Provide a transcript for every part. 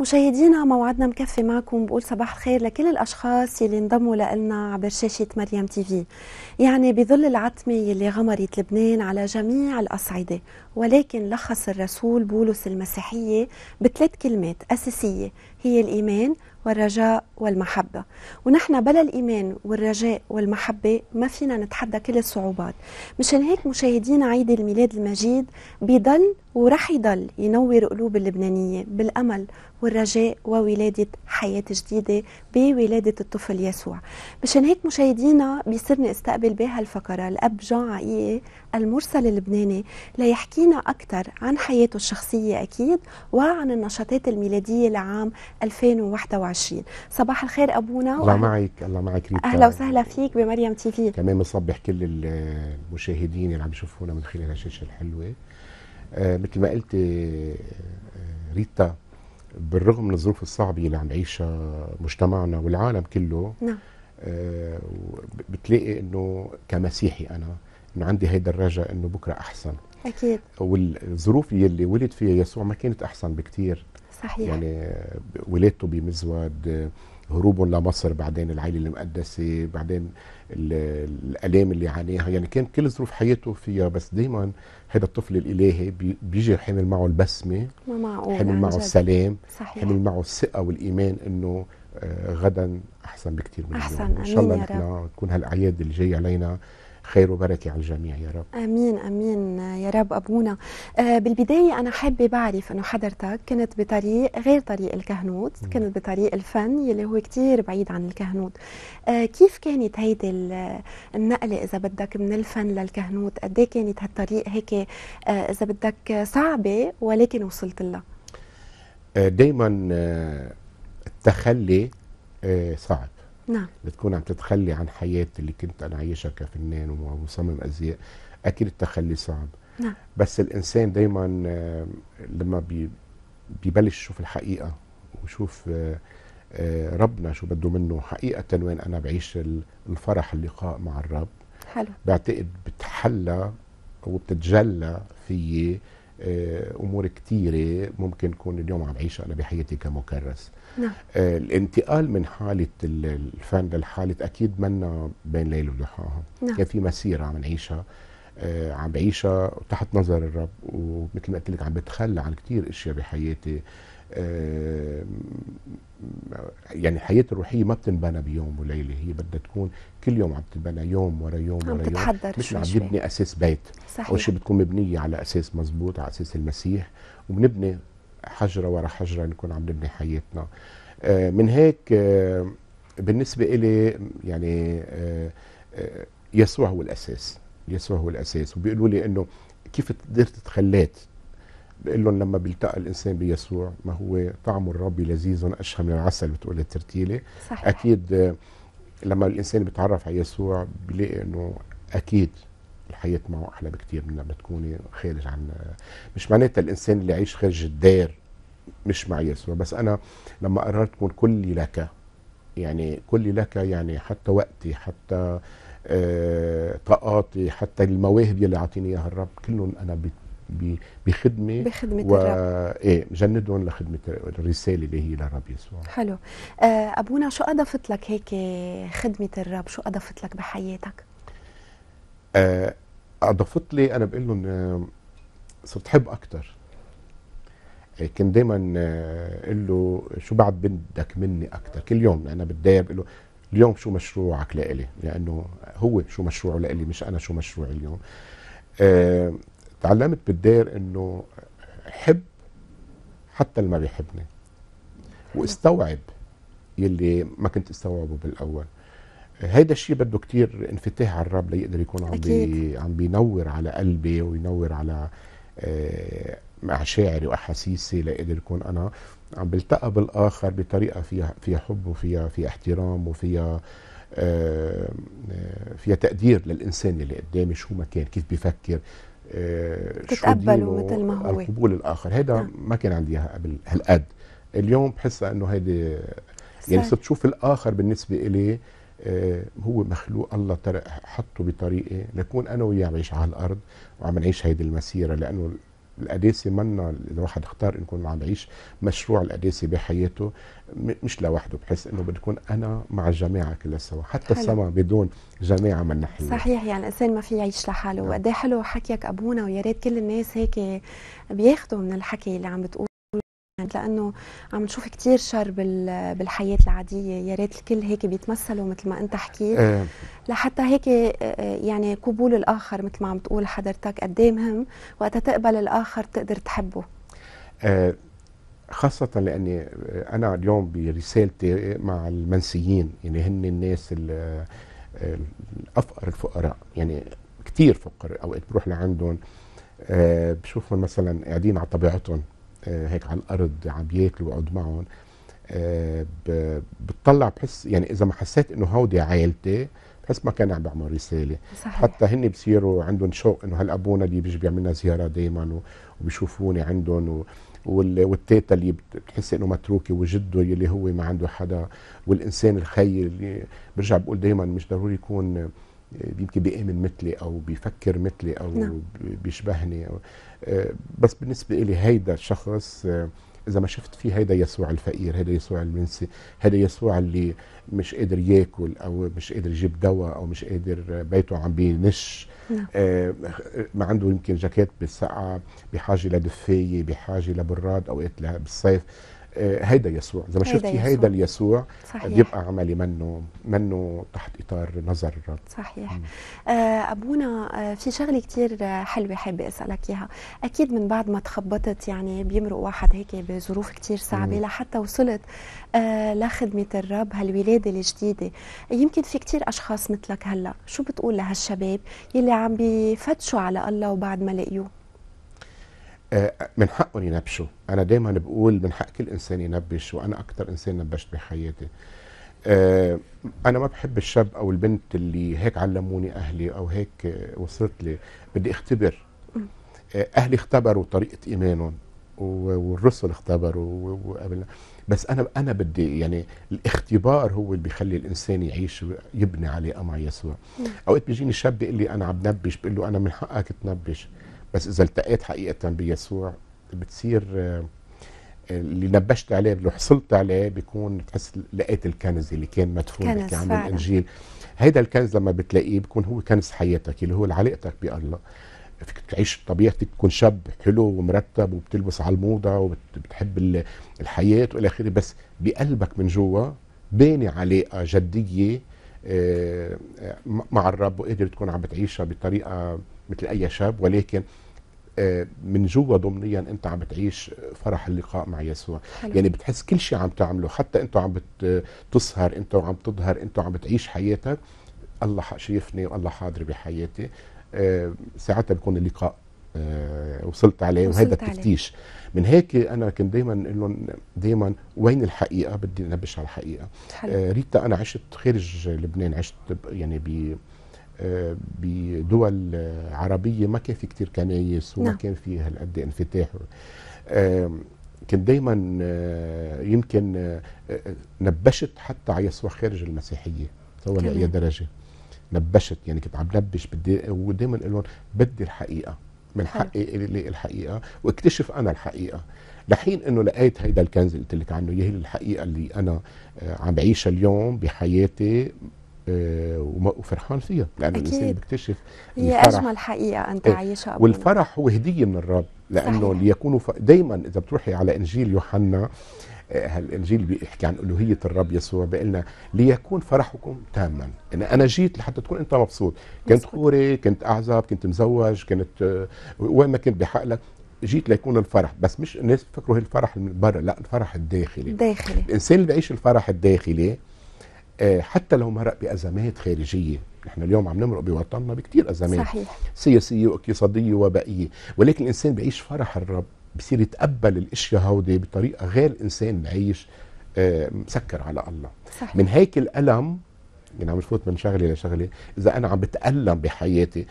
مشاهدينا موعدنا مكفي معكم بقول صباح الخير لكل الاشخاص يلي انضموا لنا عبر شاشه مريم تي في يعني بظل العتمه يلي غمرت لبنان على جميع الاصعده ولكن لخص الرسول بولس المسيحيه بثلاث كلمات اساسيه هي الايمان والرجاء والمحبة ونحن بلا الإيمان والرجاء والمحبة ما فينا نتحدى كل الصعوبات مشان هيك مشاهدين عيد الميلاد المجيد بيضل ورح يضل ينور قلوب اللبنانية بالأمل والرجاء وولادة حياة جديدة بولادة الطفل يسوع مشان هيك مشاهدينا بيصيرني استقبل بهالفقرة الأب جون عقيقة المرسل اللبناني ليحكينا أكثر عن حياته الشخصية أكيد وعن النشاطات الميلادية لعام 2021 2024 صباح الخير ابونا الله معك الله معك ريتا اهلا وسهلا فيك بمريم تي في كمان بنصبح كل المشاهدين اللي عم يشوفونا من خلال الشاشه الحلوه آه، مثل ما قلت آه، آه، ريتا بالرغم من الظروف الصعبه اللي عم يعيشها مجتمعنا والعالم كله نعم بتلاقي انه كمسيحي انا انه عندي هيدا الرجاء انه بكره احسن اكيد والظروف يلي ولد فيها يسوع ما كانت احسن بكثير صحيح يعني ولادته بمزود هروبهم لمصر بعدين العائله المقدسه بعدين الالام اللي عانيها يعني كان كل ظروف حياته فيها بس دائما هذا الطفل الالهي بيجي حامل معه البسمه ما معقول حامل معه السلام صحيح. حامل معه الثقه والايمان انه آه، غدا احسن بكثير من اليوم ان شاء الله نكون تكون هالاعياد اللي علينا خير وبركة على الجميع يا رب أمين أمين يا رب أبونا آه، بالبداية أنا حابة بعرف أنه حضرتك كنت بطريق غير طريق الكهنوت كنت بطريق الفن يلي هو كتير بعيد عن الكهنوت آه، كيف كانت هيدي النقلة إذا بدك من الفن للكهنوت قد إيه كانت هالطريق هيك آه، إذا بدك صعبة ولكن وصلت لها دايما التخلي صعب نعم بتكون عم تتخلي عن حياه اللي كنت انا عايشها كفنان ومصمم ازياء اكيد التخلي صعب نعم بس الانسان دايما آه، لما بي بيبلش يشوف الحقيقه ويشوف آه، آه، ربنا شو بده منه حقيقه وين انا بعيش الفرح اللقاء مع الرب حلو بعتقد بتحلى وبتتجلى فيي آه، امور كثيره ممكن كون اليوم عم عيشها انا بحياتي كمكرس نعم. آه، الانتقال من حاله الفن للحاله اكيد منا بين ليل وضحاها نعم. يعني في مسيره عم نعيشها آه، عم بعيشها تحت نظر الرب ومثل ما قلت لك عم بتخلى عن كثير اشياء بحياتي آه، يعني حياتي الروحيه ما بتنبنى بيوم وليله هي بدها تكون كل يوم عم تنبنى يوم ورا يوم ورا يوم مش عم نبني اساس بيت صحيح. اول شيء بتكون مبنيه على اساس مزبوط على اساس المسيح وبنبني حجره ورا حجره نكون عم نبني حياتنا آه، من هيك آه، بالنسبه إلي يعني يسوع هو الاساس يسوع هو الاساس وبيقولوا لي انه كيف قدرت تخليت بقول لهم لما بيلتقى الانسان بيسوع ما هو طعم الرب لذيذ اشهى من العسل بتقول الترتيله صحيح. اكيد آه، لما الانسان بيتعرف على يسوع بيلاقي انه اكيد الحياه معه احلى بكثير من لما تكوني خارج عن آه، مش معناتها الانسان اللي يعيش خارج الدار مش مع يسوع بس انا لما قررت كون كلي لك يعني كلي لك يعني حتى وقتي حتى آه، طاقاتي حتى المواهب يلي اعطيني اياها الرب كلهم انا بخدمه بخدمه و... الرب ايه جندهم لخدمه الرساله اللي هي للرب يسوع حلو آه، ابونا شو اضفت لك هيك خدمه الرب شو اضفت لك بحياتك آه، اضفت لي انا بقول لهم آه، صرت حب اكثر كنت دائما اقول له شو بعد بدك مني اكثر كل يوم انا بتضايق بقول له اليوم شو مشروعك لإلي لانه هو شو مشروعه لإلي مش انا شو مشروعي اليوم تعلمت بالدير انه حب حتى اللي ما بيحبني واستوعب يلي ما كنت استوعبه بالاول هيدا الشيء بده كتير انفتاح على الرب ليقدر يكون عم بي عم بينور على قلبي وينور على آه، مشاعري واحاسيسي ليقدر يكون انا عم بلتقى بالاخر بطريقه فيها فيها حب وفيها فيها احترام وفيها آه، آه، فيها تقدير للانسان اللي قدامي شو ما كان كيف بيفكر آه، تتقبله مثل ما هو القبول الاخر هيدا نعم. ما كان عندي اياها قبل هالقد اليوم بحسها انه هيدي يعني صرت شوف الاخر بالنسبه الي آه، هو مخلوق الله حطه بطريقه لكون انا وياه عايش على الارض وعم نعيش هيدي المسيره لانه القداسي منا الواحد اختار انه يكون عم يعيش مشروع القداسه بحياته مش لوحده بحس انه بده يكون انا مع الجماعه كلها سوا حتى السما بدون جماعه من ناحيه صحيح يعني الانسان ما في يعيش لحاله نعم. وقد إيه حلو حكيك ابونا ويا ريت كل الناس هيك بياخذوا من الحكي اللي عم بتقول لانه عم نشوف كثير شر بالحياه العاديه يا ريت الكل هيك بيتمثلوا مثل ما انت حكيت إيه. لحتى هيك آه، آه، يعني قبول الاخر مثل ما عم تقول حضرتك قد إيه مهم وقت تقبل الاخر تقدر تحبه إيه. خاصة لأني آه، أنا اليوم برسالتي مع المنسيين يعني هن الناس الأفقر الفقراء يعني كثير فقر أوقات بروح لعندهم بشوفهم مثلا قاعدين على طبيعتهم آه، هيك على الارض عم بياكلوا بقعد معهم آه، بتطلع بحس يعني اذا ما حسيت انه هودي عائلتي بحس ما كان عم بعمل رساله صحيح. حتى هن بصيروا عندهم شوق انه هالابونا اللي بيجي بيعمل لنا زياره دائما وبيشوفوني عندهم و والتيتا اللي بتحس انه متروكه وجده اللي هو ما عنده حدا والانسان الخي اللي برجع بقول دائما مش ضروري يكون يمكن بيأمن مثلي او بيفكر مثلي او نعم. بيشبهني أو آه، بس بالنسبه لي هيدا الشخص آه، اذا ما شفت فيه هيدا يسوع الفقير هيدا يسوع المنسي هيدا يسوع اللي مش قادر ياكل او مش قادر يجيب دواء او مش قادر بيته عم بينش نعم. آه، ما عنده يمكن جاكيت بالسقعه بحاجه لدفايه بحاجه لبراد اوقات بالصيف آه، هيدا يسوع اذا ما شفتي هيدا اليسوع صحيح. بيبقى عملي منه منه تحت اطار نظر الرب صحيح آه ابونا آه، في شغله كثير حلوه حابه اسالك اياها اكيد من بعد ما تخبطت يعني بيمرق واحد هيك بظروف كثير صعبه لحتى وصلت آه لخدمه الرب هالولاده الجديده يمكن في كثير اشخاص مثلك هلا شو بتقول لهالشباب يلي عم بفتشوا على الله وبعد ما لقيوه آه، من حقهم ينبشوا انا دايما بقول من حق كل انسان ينبش وانا اكثر انسان نبشت بحياتي آه، انا ما بحب الشاب او البنت اللي هيك علموني اهلي او هيك وصلت لي بدي اختبر آه، اهلي اختبروا طريقه ايمانهم والرسل اختبروا وقبل بس انا انا بدي يعني الاختبار هو اللي بيخلي الانسان يعيش يبني علاقه مع يسوع اوقات بيجيني شاب بيقول لي انا عم نبش بقول له انا من حقك تنبش بس اذا التقيت حقيقه بيسوع بتصير آه، اللي نبشت عليه اللي حصلت عليه بيكون تحس لقيت الكنز اللي كان مدفون بك عن الانجيل هيدا الكنز لما بتلاقيه بيكون هو كنز حياتك اللي هو علاقتك بالله فيك تعيش طبيعتك تكون شاب حلو ومرتب وبتلبس على الموضه وبتحب الحياه والى اخره بس بقلبك من جوا باني علاقه جديه آه، آه، مع الرب وقادر تكون عم بتعيشها بطريقه مثل اي شاب ولكن آه، من جوا ضمنيا انت عم بتعيش فرح اللقاء مع يسوع حلو. يعني بتحس كل شيء عم تعمله حتى انت عم بتسهر آه، انت عم تظهر انت عم بتعيش حياتك الله شايفني والله حاضر بحياتي آه، ساعتها بيكون اللقاء وصلت عليه وهذا التفتيش من هيك انا كنت دائما اقول لهم دائما وين الحقيقه بدي انبش على الحقيقه حلو. ريتا انا عشت خارج لبنان عشت يعني ب بدول عربيه ما كان في كتير كنايس وما نعم. كان في هالقد انفتاح كنت دايما آه، يمكن آه، آه، نبشت حتى على يسوع خارج المسيحيه تصور لاي درجه نبشت يعني كنت عم نبش بدي ودائما اقول لهم بدي الحقيقه من حقي الاقي الحقيقه واكتشف انا الحقيقه لحين انه لقيت هيدا الكنز اللي قلت لك عنه يهي الحقيقه اللي انا عم بعيشها اليوم بحياتي آه، وفرحان فيها لان أكيد. الانسان بيكتشف هي اجمل حقيقه تعيشها آه، عايشها والفرح هو هديه من الرب لانه صحيح. ليكونوا ف... دايما اذا بتروحي على انجيل يوحنا هالانجيل آه، بيحكي عن الوهيه الرب يسوع بيقول ليكون فرحكم تاما إن انا جيت لحتى تكون انت مبسوط كنت خوري كنت اعزب كنت مزوج كنت وين ما كنت بحق لك جيت ليكون الفرح بس مش الناس بفكروا هي الفرح من برا لا الفرح الداخلي داخلي الانسان اللي بيعيش الفرح الداخلي آه، حتى لو مرق بأزمات خارجية نحن اليوم عم نمرق بوطننا بكتير أزمات صحيح. سياسية واقتصادية وبقية ولكن الإنسان بيعيش فرح الرب بصير يتقبل الاشياء هودي بطريقه غير الانسان عايش آه، مسكر على الله صحيح. من هيك الالم يعني عم نفوت من شغله لشغله اذا انا عم بتالم بحياتي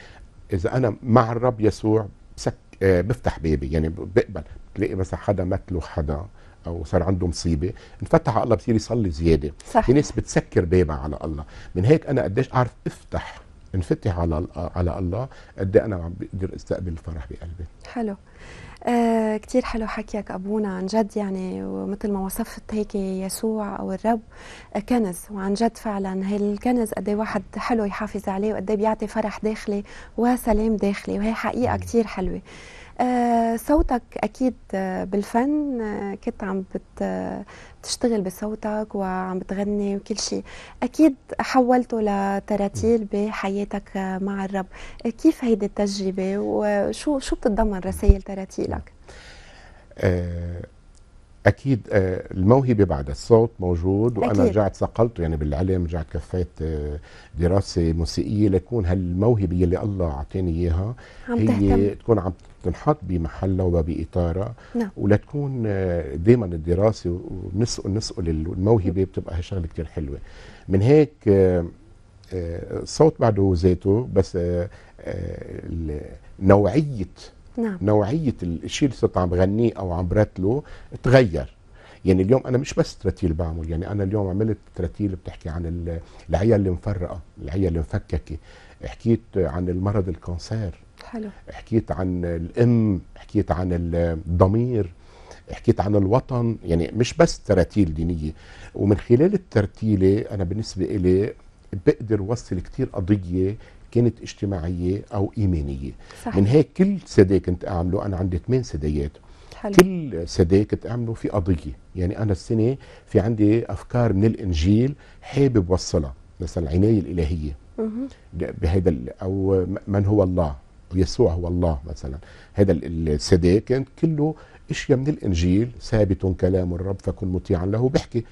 اذا انا مع الرب يسوع بسك آه، بفتح بابي يعني بقبل بتلاقي مثلا حدا مثله حدا او صار عنده مصيبه انفتح على الله بصير يصلي زياده صح. في ناس بتسكر بابها على الله من هيك انا قديش اعرف افتح انفتح على على الله قد إيه انا عم بقدر استقبل الفرح بقلبي حلو آه كتير حلو حكيك أبونا عن جد يعني ومثل ما وصفت هيك يسوع أو الرب آه، كنز وعن جد فعلا هالكنز قد إيه واحد حلو يحافظ عليه وقد إيه بيعطي فرح داخلي وسلام داخلي وهي حقيقة كتير حلوة آه صوتك اكيد آه، بالفن آه، كنت عم بت بتشتغل بصوتك وعم بتغني وكل شيء اكيد حولته لتراتيل بحياتك مع الرب كيف هيدي التجربه وشو شو بتتضمن رسائل اشترتي لك نعم. آه، اكيد آه، الموهبه بعد الصوت موجود وانا أكيد. رجعت ثقلت يعني بالعلم رجعت كفيت آه، دراسه موسيقيه لكون هالموهبه اللي الله اعطاني اياها هي تهتم. تكون عم تنحط بمحلها وبإطارها نعم. ولتكون دائما الدراسه ونسأل نسأل الموهبه بتبقى هالشغله كثير حلوه من هيك الصوت بعده ذاته بس نوعيه نعم. نوعية الشيء اللي صرت عم غنيه أو عم برتله تغير يعني اليوم انا مش بس ترتيل بعمل يعني انا اليوم عملت ترتيل بتحكي عن العيال المفرقه العيال المفككه حكيت عن المرض الكانسير حلو حكيت عن الام حكيت عن الضمير حكيت عن الوطن يعني مش بس تراتيل دينية ومن خلال الترتيلة أنا بالنسبة إلي بقدر وصل كتير قضية كانت اجتماعيه او ايمانيه صحيح. من هيك كل سدية كنت اعمله انا عندي ثمان سدايات حلو. كل سدية كنت اعمله في قضيه يعني انا السنه في عندي افكار من الانجيل حابب وصلها مثلا العنايه الالهيه بهذا او من هو الله يسوع هو الله مثلا هذا السدية كان كله اشياء من الانجيل ثابت كلام الرب فكن مطيعا له بحكي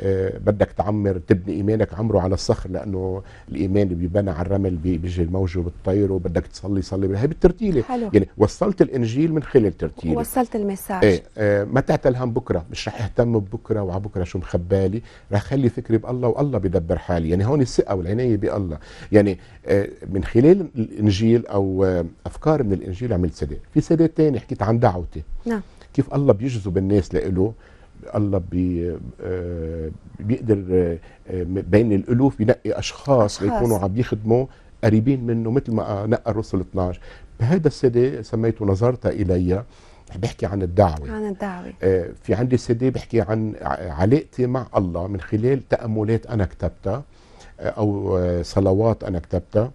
آه، بدك تعمر تبني ايمانك عمره على الصخر لانه الايمان بيبنى على الرمل بيجي الموج وبتطير وبدك تصلي صلي هي بالترتيله حلو. يعني وصلت الانجيل من خلال ترتيله وصلت المساج ايه آه، ما تعتلهم بكره مش رح اهتم ببكره وعلى بكره شو مخبالي رح خلي فكري بالله والله بدبر حالي يعني هون الثقه والعنايه بالله يعني آه، من خلال الانجيل او افكار من الانجيل عملت سداد في سداد تاني حكيت عن دعوتي نعم كيف الله بيجذب الناس لإله الله بي آه، بيقدر آه، آه، بين الالوف ينقي اشخاص ليكونوا عم يخدموا قريبين منه مثل ما نقى الرسل 12 بهذا السيدي سميته نظرت الي بحكي عن الدعوة عن الدعوة في عندي سيدي بحكي عن علاقتي مع الله من خلال تأملات أنا كتبتها أو صلوات أنا كتبتها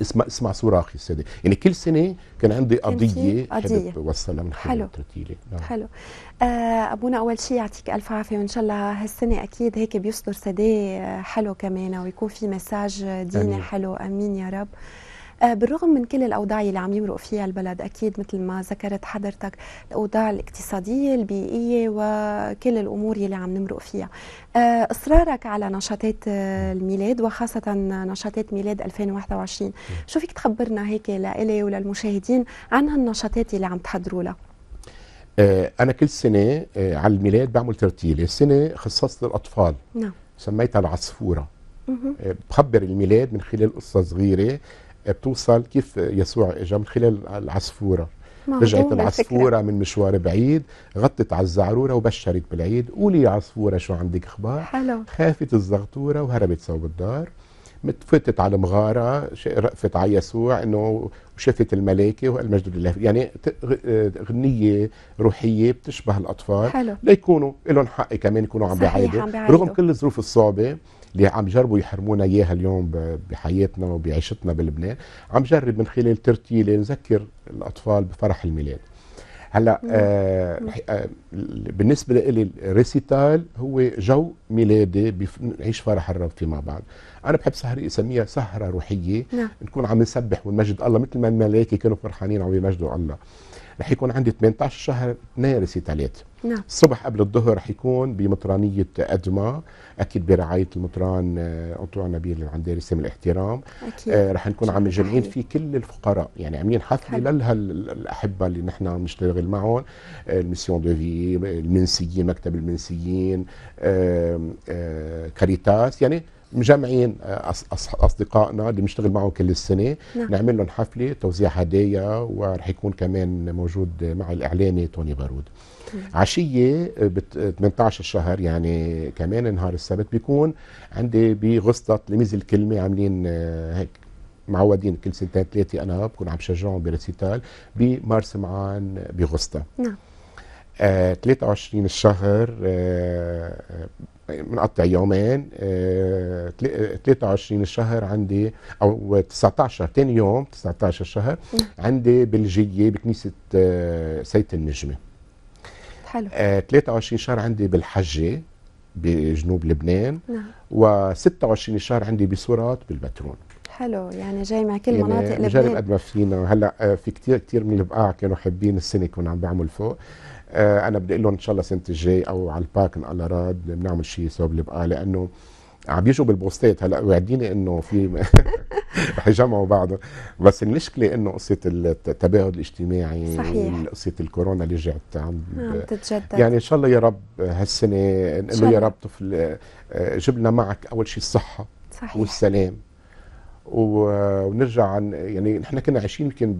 اسمع اسمع صراخي سيدي يعني كل سنة كان عندي قضية حابب اوصلها من حلو نعم. حلو آه أبونا أول شيء يعطيك ألف عافية وإن شاء الله هالسنة أكيد هيك بيصدر سدي آه، حلو كمان ويكون في مساج ديني أمين. حلو أمين يا رب آه، بالرغم من كل الاوضاع اللي عم يمرق فيها البلد اكيد مثل ما ذكرت حضرتك الاوضاع الاقتصاديه البيئيه وكل الامور اللي عم نمرق فيها آه، اصرارك على نشاطات آه، الميلاد وخاصه نشاطات ميلاد 2021 شو فيك تخبرنا هيك لإلي وللمشاهدين عن هالنشاطات اللي عم تحضروا لها أنا كل سنة على الميلاد بعمل ترتيلة، السنة خصصت للأطفال نعم سميتها العصفورة بخبر الميلاد من خلال قصة صغيرة بتوصل كيف يسوع اجى من خلال العصفوره رجعت العصفوره من مشوار بعيد غطت على الزعروره وبشرت بالعيد قولي يا عصفوره شو عندك اخبار حلو. خافت الزغطوره وهربت صوب الدار فتت على مغاره رقفت على يسوع انه وشافت الملائكه والمجد لله يعني آه، غنيه روحيه بتشبه الاطفال حلو. ليكونوا لهم حق كمان يكونوا عم بيعيدوا رغم كل الظروف الصعبه اللي عم جربوا يحرمونا اياها اليوم بحياتنا وبعيشتنا بلبنان عم جرب من خلال ترتيله نذكر الاطفال بفرح الميلاد هلا آه،, آه بالنسبه لي الريسيتال هو جو ميلادي بنعيش فرح الرب فيما بعد انا بحب سهري اسميها سهره روحيه نعم. نكون عم نسبح ونمجد الله مثل ما الملائكه كانوا فرحانين عم يمجدوا الله رح يكون عندي 18 شهر اثنين ريسيتالات نعم الصبح قبل الظهر رح يكون بمطرانيه ادما اكيد برعايه المطران آه، انطوان نبيل عنده رسم الاحترام أكيد. آه رح نكون عم مجمعين فيه كل الفقراء يعني عاملين حفله للاحبه اللي نحن بنشتغل معهم آه المسيون دو في المنسيين مكتب المنسيين آه كاريتاس يعني مجمعين آه، اصدقائنا اللي بنشتغل معهم كل السنه نعم. نعمل لهم حفله توزيع هدايا ورح يكون كمان موجود مع الاعلامي توني بارود نعم. عشيه ب 18 الشهر يعني كمان نهار السبت بيكون عندي بغسطة تلاميذ الكلمه عاملين آه، هيك معودين كل سنتين ثلاثه انا بكون عم شجعهم بريسيتال بمارس معان بغسطة نعم آه 23 الشهر آه, آه، يعني بنقطع يومين 23 آه، آه، الشهر عندي او 19 ثاني يوم 19 الشهر عندي بلجيه بكنيسه آه، سيت النجمه حلو 23 شهر عندي بالحجه بجنوب لبنان نعم و26 شهر عندي بسورات بالبترون حلو يعني جاي مع كل يعني مناطق لبنان بنجرب قد ما فينا هلا في كثير كثير من البقاع كانوا حابين السنه كنا عم بعمل فوق آه، انا بدي اقول لهم ان شاء الله سنه الجاي او على الباك الله راد بنعمل شيء صوب لبقى لانه عم بيجوا بالبوستات هلا وعديني انه في رح يجمعوا بعضهم بس المشكله انه قصه التباعد الاجتماعي صحيح قصه الكورونا اللي رجعت عم تتجدد يعني ان شاء الله يا رب هالسنه نقول يا رب طفل آه، جبنا معك اول شيء الصحه صحيح. والسلام ونرجع عن يعني نحن كنا عايشين يمكن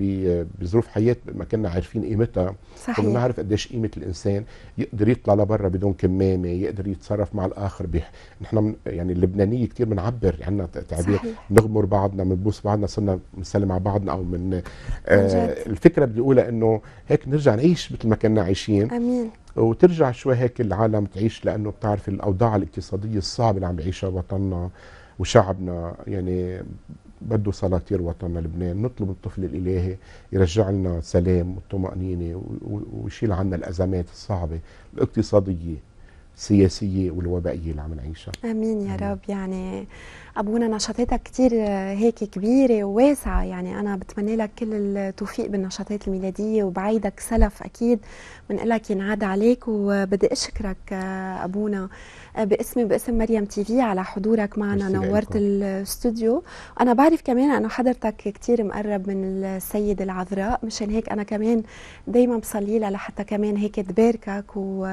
بظروف حياه ما كنا عارفين قيمتها صحيح كنا نعرف قديش قيمه الانسان يقدر يطلع لبرا بدون كمامه يقدر يتصرف مع الاخر بيح. نحن يعني اللبنانيه كثير بنعبر عنا يعني تعبير بنغمر بعضنا بنبوس بعضنا صرنا بنسلم على بعضنا او من آه الفكره بدي اقولها انه هيك نرجع نعيش مثل ما كنا عايشين امين وترجع شوي هيك العالم تعيش لانه بتعرف الاوضاع الاقتصاديه الصعبه اللي عم بيعيشها وطننا وشعبنا يعني بده صلاتير وطننا لبنان نطلب الطفل الإلهي يرجع لنا سلام والطمأنينة ويشيل عنا الأزمات الصعبة الاقتصادية السياسية والوبائية اللي عم نعيشها آمين يا رب يعني ابونا نشاطاتك كتير آه، هيك كبيره وواسعه يعني انا بتمنى لك كل التوفيق بالنشاطات الميلاديه وبعيدك سلف اكيد بنقول لك ينعاد عليك وبدي اشكرك آه، ابونا آه، باسمي وباسم مريم تي في على حضورك معنا نورت الاستوديو انا بعرف كمان انه حضرتك كتير مقرب من السيده العذراء مشان هيك انا كمان دايما بصلي لها لحتى كمان هيك تباركك و...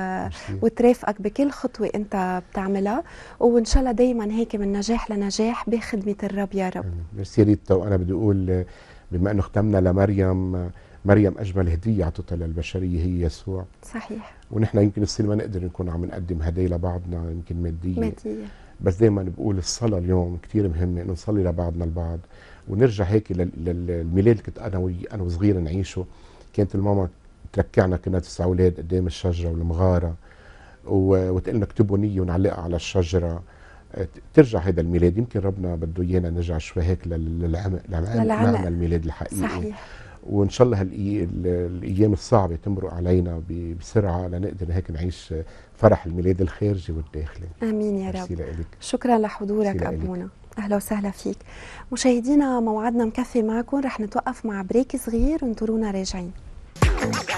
وترافقك بكل خطوه انت بتعملها وان شاء الله دايما هيك من نجاح لنجاح النجاح بخدمة الرب يا رب ميرسي ريتا وأنا بدي أقول بما أنه ختمنا لمريم مريم أجمل هدية أعطتها للبشرية هي يسوع صحيح ونحن يمكن السنة ما نقدر نكون عم نقدم هدايا لبعضنا يمكن مادية مادية بس دائما بقول الصلاة اليوم كثير مهمة إنه نصلي لبعضنا البعض ونرجع هيك للميلاد اللي كنت أنا وأنا وصغير نعيشه كانت الماما تركعنا كنا تسع أولاد قدام الشجرة والمغارة وتقول لنا اكتبوا نية ونعلقها على الشجرة ترجع هذا الميلاد يمكن ربنا بده ايانا نرجع شوي هيك للعمل للعمى الميلاد الحقيقي صحيح وان شاء الله الايام الصعبه تمرق علينا بسرعه لنقدر هيك نعيش فرح الميلاد الخارجي والداخلي امين يا رب لألك. شكرا لحضورك ابونا اهلا وسهلا فيك مشاهدينا موعدنا مكفي معكم رح نتوقف مع بريك صغير وانطرونا راجعين